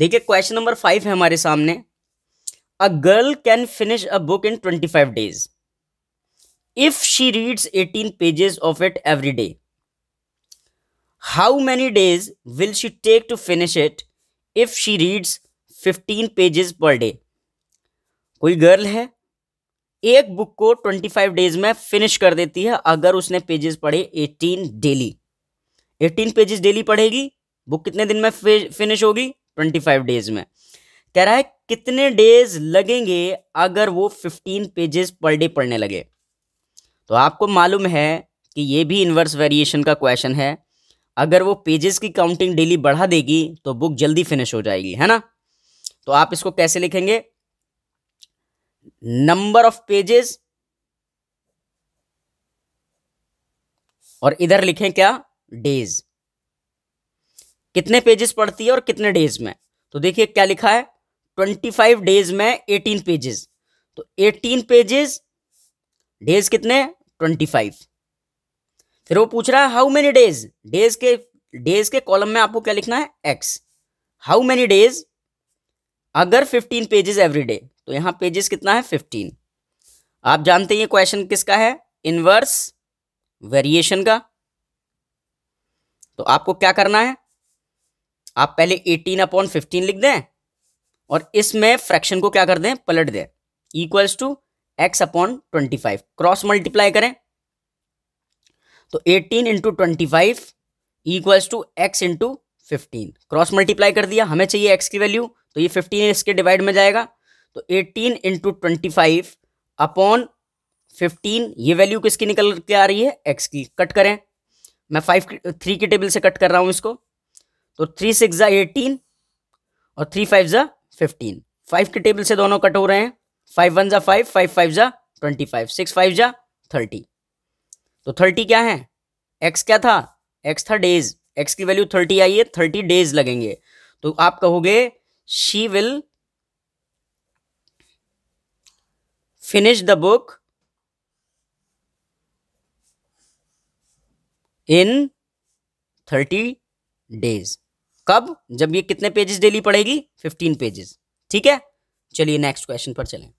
देखिए question number five है हमारे सामने a girl can finish a book in twenty five days if she reads eighteen pages of it every day how many days will she take to finish it if she reads fifteen pages per day कोई girl है एक book को twenty five days में finish कर देती है अगर उसने पेजेस पढ़े eighteen daily eighteen pages daily पढ़ेगी बुक कितने दिन में फिनिश होगी ट्वेंटी फाइव डेज में कह रहा है कितने डेज लगेंगे अगर वो फिफ्टीन पेजेस पर डे पढ़ने लगे तो आपको मालूम है कि ये भी इन्वर्स वेरिएशन का क्वेश्चन है अगर वो पेजेस की काउंटिंग डेली बढ़ा देगी तो बुक जल्दी फिनिश हो जाएगी है ना तो आप इसको कैसे लिखेंगे नंबर ऑफ पेजेस और इधर लिखें क्या डेज कितने पेजेस पढ़ती है और कितने डेज में तो देखिए क्या लिखा है ट्वेंटी फाइव डेज में एटीन पेजेस तो एटीन पेजेस डेज कितने ट्वेंटी फाइव फिर वो पूछ रहा है हाउ मेनी डेज डेज के डेज के कॉलम में आपको क्या लिखना है एक्स हाउ मेनी डेज अगर फिफ्टीन पेजेस एवरी डे तो यहां पेजेस कितना है फिफ्टीन आप जानते हैं क्वेश्चन किसका है इनवर्स वेरिएशन का तो आपको क्या करना है आप पहले एटीन अपॉन फिफ्टीन लिख दें और इसमें फ्रैक्शन को क्या कर दें पलट दें equals to X upon twenty five cross multiply करें तो eighteen into twenty five equals to X into fifteen cross multiply कर दिया हमें चाहिए एक्स की वैल्यू तो ये फिफ्टीन इसके डिवाइड में जाएगा तो eighteen into twenty five upon fifteen ये वैल्यू किसकी निकल के आ रही है एक्स की कट करें मैं फाइव थ्री के टेबल से कट कर रहा हूँ इसको तो थ्री सिक्स ज़ा एटीन और थ्री फाइव ज़ा फिफ्टीन फाइव के टेबल से दोनों कट हो रहे हैं फाइव वन ज़ा फाइव फाइव फाइव ज़ा ट्वेंटी फाइव सिक्स फाइव ज़ा थर्टी तो थर्टी क्या है एक्स क्या था एक्स था डेज एक्स की वैल्यू थर्टी आई है थर्टी डेज लगेंगे तो आप कहोगे she will finish the book in thirty days कब जब ये कितने पेजेस डेली पढ़ेगी फिफ्टीन पेजेस ठीक है चलिए नेक्स्ट क्वेश्चन पर चलें